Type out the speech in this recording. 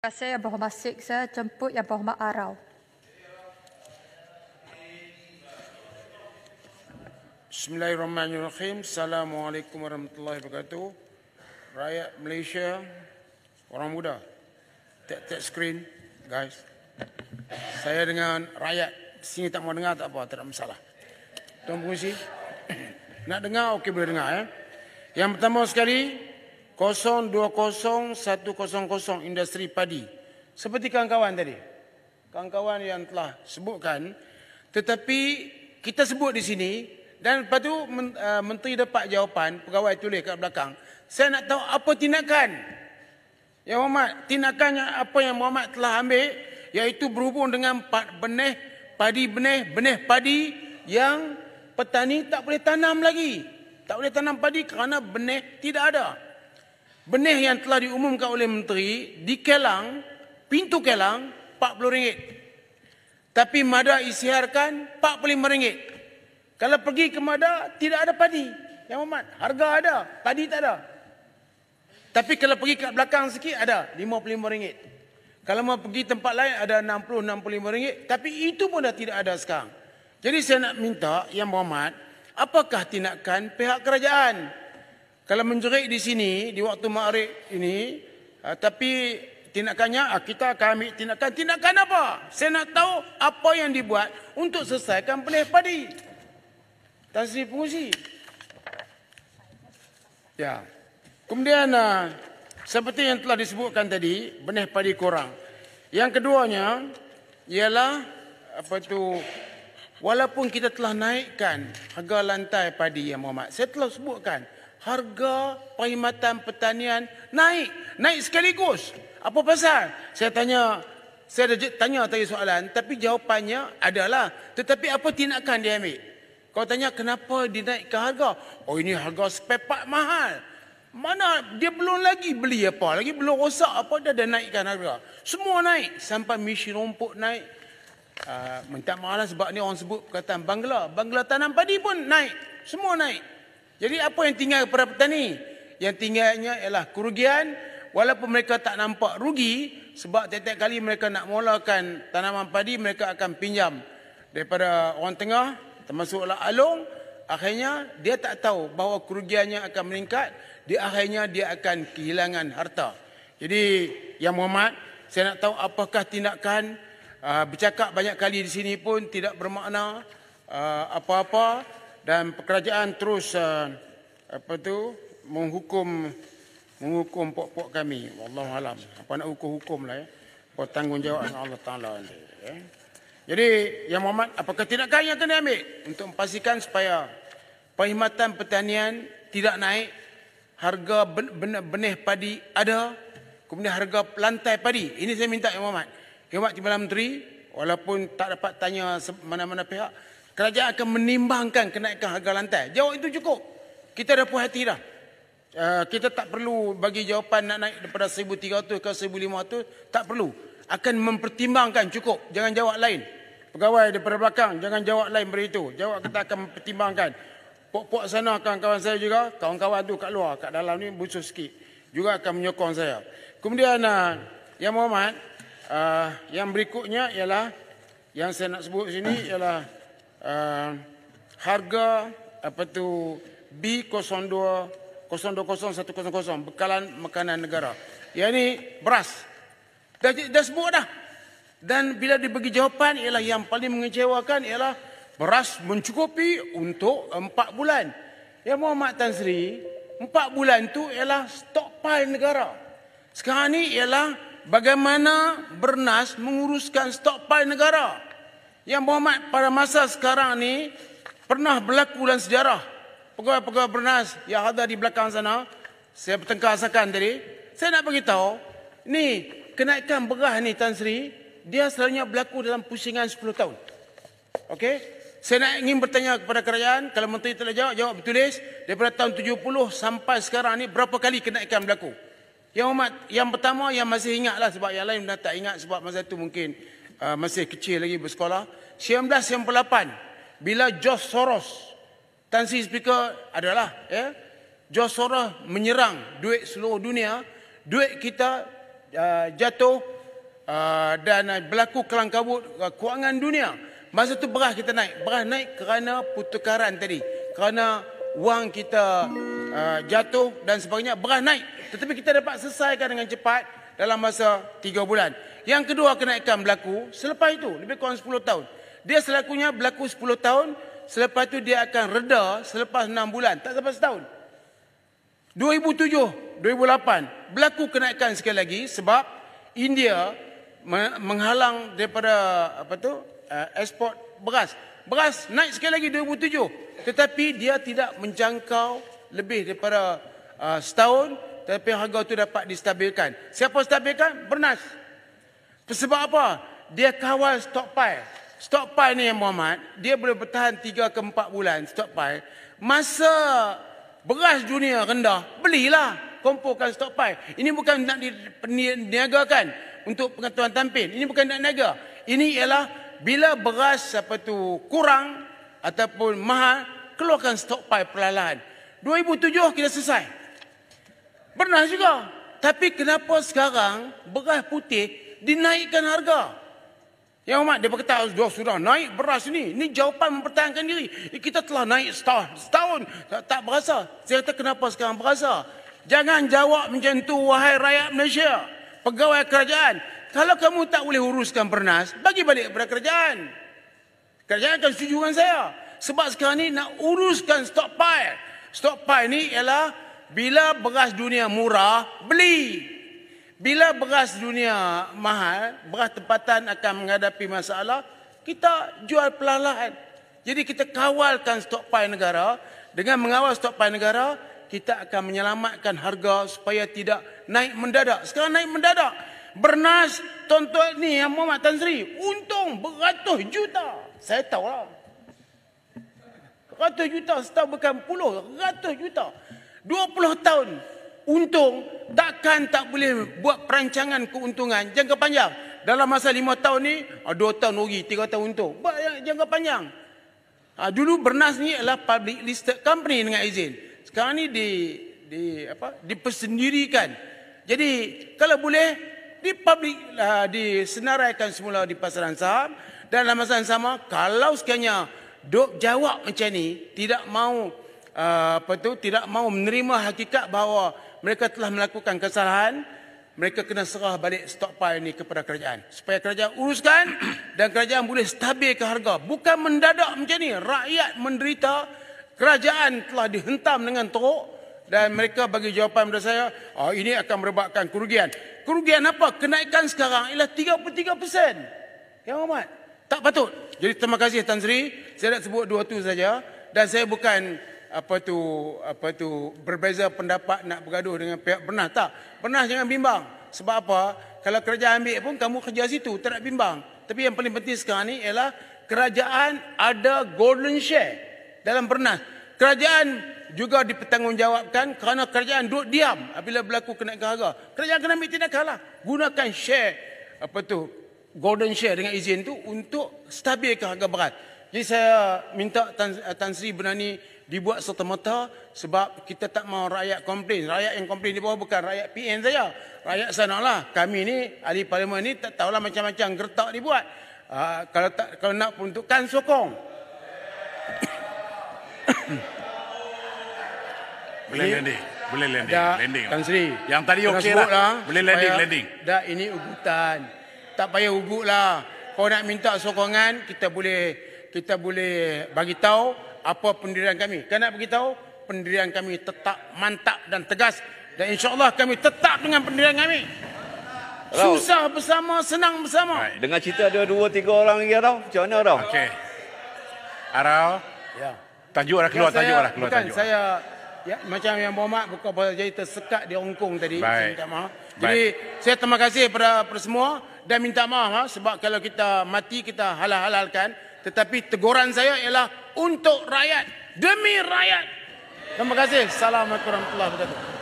Terima kasih Yang Berhormat Sik, saya jemput Yang Berhormat Arau. Bismillahirrahmanirrahim. Assalamualaikum warahmatullahi wabarakatuh. Rakyat Malaysia, orang muda. Tek tek screen, guys. Saya dengan rakyat sini tak mau dengar tak apa, tak ada masalah. Tunggu sih. nak dengar okey boleh dengar. Eh. Yang pertama sekali, 020100 industri padi. Seperti kawan-kawan tadi. Kawan-kawan yang telah sebutkan. Tetapi kita sebut di sini. Dan lepas tu uh, menteri dapat jawapan. Pegawai tulis kat belakang. Saya nak tahu apa tindakan. Ya Muhammad, tindakan yang apa yang Muhammad telah ambil. Iaitu berhubung dengan empat benih. Padi benih, benih padi. Yang petani tak boleh tanam lagi. Tak boleh tanam padi kerana benih tidak ada benih yang telah diumumkan oleh menteri di kelang, pintu kelang RM40. Tapi mada isiarkan RM45. Kalau pergi ke mada tidak ada padi. Yang amat harga ada, padi tak ada. Tapi kalau pergi ke belakang sikit ada RM55. Kalau mau pergi tempat lain ada RM60, RM65. Tapi itu pun dah tidak ada sekarang. Jadi saya nak minta Yang Berhormat, apakah tindakan pihak kerajaan? kalau menjerit di sini di waktu maghrib ini uh, tapi tindakannya uh, kita akan ambil tindakan tindakan apa saya nak tahu apa yang dibuat untuk selesaikan pelih padi tasri pengusi ya kemudian uh, seperti yang telah disebutkan tadi benih padi kurang yang keduanya ialah apa tu walaupun kita telah naikkan harga lantai padi yang Muhammad saya telah sebutkan harga perkhidmatan pertanian naik. Naik sekaligus. Apa pasal? Saya tanya, saya ada tanya tadi soalan, tapi jawapannya adalah. Tetapi apa tindakan dia ambil? Kau tanya kenapa dinaikkan harga? Oh ini harga sepepat mahal. Mana dia belum lagi beli apa? Lagi belum rosak apa dah dia naikkan harga. Semua naik sampai mesin rumput naik. Uh, minta maaf lah sebab ni orang sebut perkataan bangla. Bangla tanam padi pun naik. Semua naik. Jadi apa yang tinggal kepada petani? Yang tinggalnya ialah kerugian walaupun mereka tak nampak rugi sebab setiap kali mereka nak mulakan tanaman padi mereka akan pinjam daripada orang tengah termasuklah Along akhirnya dia tak tahu bahawa kerugiannya akan meningkat di akhirnya dia akan kehilangan harta. Jadi yang Muhammad saya nak tahu apakah tindakan uh, bercakap banyak kali di sini pun tidak bermakna uh, apa-apa dan kerajaan terus eh, apa tu menghukum menghukum pokok-pokok kami. Allah alam. Apa nak hukum hukum lah ya. Apa tanggungjawab dengan Allah Ta'ala nanti. Ya. Jadi, Ya Muhammad, apakah tindakan yang akan diambil untuk memastikan supaya perkhidmatan pertanian tidak naik, harga ben- benih padi ada, kemudian harga lantai padi. Ini saya minta Ya Muhammad. Ya Muhammad Timbalan Menteri, walaupun tak dapat tanya mana-mana pihak, Kerajaan akan menimbangkan kenaikan harga lantai. Jawab itu cukup. Kita dah puas hati dah. Uh, kita tak perlu bagi jawapan nak naik daripada 1300 ke 1500 tak perlu akan mempertimbangkan cukup jangan jawab lain pegawai daripada belakang jangan jawab lain beri itu jawab kita akan mempertimbangkan pok-pok sana kawan-kawan saya juga kawan-kawan tu kat luar kat dalam ni busuk sikit juga akan menyokong saya kemudian uh, yang Muhammad uh, yang berikutnya ialah yang saya nak sebut sini ialah uh, harga apa tu B02 020100 bekalan makanan negara. Ya ni beras. Dah, dah sebut dah. Dan bila diberi jawapan ialah yang paling mengecewakan ialah beras mencukupi untuk 4 bulan. Ya Muhammad Tan Sri, 4 bulan tu ialah stok stokpil negara. Sekarang ni ialah bagaimana bernas menguruskan stok negara. negara yang Muhammad pada masa sekarang ni pernah berlaku dalam sejarah pegawai-pegawai bernas yang ada di belakang sana saya bertengkar asalkan tadi saya nak tahu ni kenaikan berah ni Tan Sri dia selalunya berlaku dalam pusingan 10 tahun Okey, saya nak ingin bertanya kepada kerajaan kalau menteri telah jawab, jawab bertulis daripada tahun 70 sampai sekarang ni berapa kali kenaikan berlaku yang, umat, yang pertama yang masih ingatlah sebab yang lain dah tak ingat sebab masa itu mungkin uh, masih kecil lagi bersekolah 1998 bila George Soros Tan Sri Speaker adalah ya yeah, George Soros menyerang duit seluruh dunia duit kita uh, jatuh Uh, dan uh, berlaku kelangkabut uh, kewangan dunia. Masa tu beras kita naik. Beras naik kerana pertukaran tadi. Kerana wang kita uh, jatuh dan sebagainya. Beras naik. Tetapi kita dapat selesaikan dengan cepat dalam masa 3 bulan. Yang kedua kenaikan berlaku selepas itu lebih kurang 10 tahun. Dia selakunya berlaku 10 tahun, selepas itu dia akan reda selepas 6 bulan, tak sampai setahun. 2007, 2008 berlaku kenaikan sekali lagi sebab India menghalang daripada apa tu? Eh, ekspor beras. Beras naik sekali lagi 2007 tetapi dia tidak menjangkau lebih daripada eh, setahun tetapi harga itu dapat distabilkan. Siapa stabilkan? Bernas. Sebab apa? Dia kawal stockpile. Stockpile ni yang Muhammad, dia boleh bertahan 3 ke 4 bulan stockpile. Masa beras dunia rendah, belilah. Kumpulkan stockpile. Ini bukan nak diniagakan untuk pengetahuan tampil. Ini bukan nak niaga. Ini ialah bila beras apa tu kurang ataupun mahal, keluarkan stockpile perlahan 2007 kita selesai. Pernah juga. Tapi kenapa sekarang beras putih dinaikkan harga. Ya umat, dia berkata dua ya, surah naik beras ni. Ini jawapan mempertahankan diri. Kita telah naik setahun. setahun. Tak, tak berasa. Saya kata kenapa sekarang berasa? Jangan jawab macam tu wahai rakyat Malaysia. Pegawai kerajaan. Kalau kamu tak boleh uruskan pernas, bagi balik kepada kerajaan. Kerajaan akan setuju dengan saya. Sebab sekarang ni nak uruskan stok stok Stockpile ni ialah bila beras dunia murah, beli. Bila beras dunia mahal, beras tempatan akan menghadapi masalah, kita jual perlahan-lahan. Jadi kita kawalkan stok stokpai negara. Dengan mengawal stokpai negara, kita akan menyelamatkan harga supaya tidak naik mendadak. Sekarang naik mendadak. Bernas tuan-tuan ni yang Muhammad Tan Sri. Untung beratus juta. Saya tahu lah. Ratus juta setahun bukan puluh. Ratus juta. Dua puluh tahun untung takkan tak boleh buat perancangan keuntungan jangka panjang dalam masa lima tahun ni ah, dua tahun rugi tiga tahun untung buat jangka panjang ah, dulu bernas ni adalah public listed company dengan izin sekarang ni di di apa dipersendirikan jadi kalau boleh di public uh, disenaraikan semula di pasaran saham dan dalam masa yang sama kalau sekiannya dok jawab macam ni tidak mau uh, apa tu tidak mau menerima hakikat bahawa mereka telah melakukan kesalahan, mereka kena serah balik stok pay ini kepada kerajaan. Supaya kerajaan uruskan dan kerajaan boleh stabilkan harga. Bukan mendadak macam ni. Rakyat menderita, kerajaan telah dihentam dengan teruk. Dan mereka bagi jawapan kepada saya, oh, ini akan merebakkan kerugian. Kerugian apa? Kenaikan sekarang ialah 33 Yang amat. Tak patut. Jadi terima kasih Tan Sri. Saya nak sebut dua tu saja. Dan saya bukan apa tu apa tu berbeza pendapat nak bergaduh dengan pihak pernah tak pernah jangan bimbang sebab apa kalau kerajaan ambil pun kamu kerja situ tak nak bimbang tapi yang paling penting sekarang ni ialah kerajaan ada golden share dalam pernah kerajaan juga dipertanggungjawabkan kerana kerajaan duduk diam apabila berlaku kenaikan harga kerajaan kena ambil tindakan lah gunakan share apa tu golden share dengan izin tu untuk stabilkan harga berat jadi saya minta Tan, Tan Sri Benani dibuat serta-merta sebab kita tak mahu rakyat komplain. Rakyat yang komplain di bawah bukan rakyat PN saja. Rakyat sana lah. Kami ni, ahli parlimen ni tak tahulah macam-macam gertak dibuat. Uh, kalau tak kalau nak peruntukkan, sokong. Boleh landing. Boleh landing. Dah, ya, landing. Kang Sri. Yang tadi okey lah. lah. Boleh landing. Supaya, landing. Dah ini ugutan. Tak payah ugut lah. Kalau nak minta sokongan, kita boleh kita boleh bagi tahu apa pendirian kami. Kena nak beritahu, pendirian kami tetap mantap dan tegas. Dan insya Allah kami tetap dengan pendirian kami. Susah bersama, senang bersama. Baik, dengan cerita ada dua, tiga orang lagi, Arau. Macam mana, Arau? Okey. Arau. Ya. Tajuk dah keluar, ya, tajuk dah keluar. Bukan, tajuk. saya... Ya, macam yang Muhammad buka pasal cerita sekat di Hongkong tadi. Baik. minta maaf. Jadi, Baik. saya terima kasih kepada semua dan minta maaf ha, sebab kalau kita mati, kita halal-halalkan. Tetapi teguran saya ialah untuk rakyat demi rakyat. Terima kasih. Assalamualaikum warahmatullahi wabarakatuh.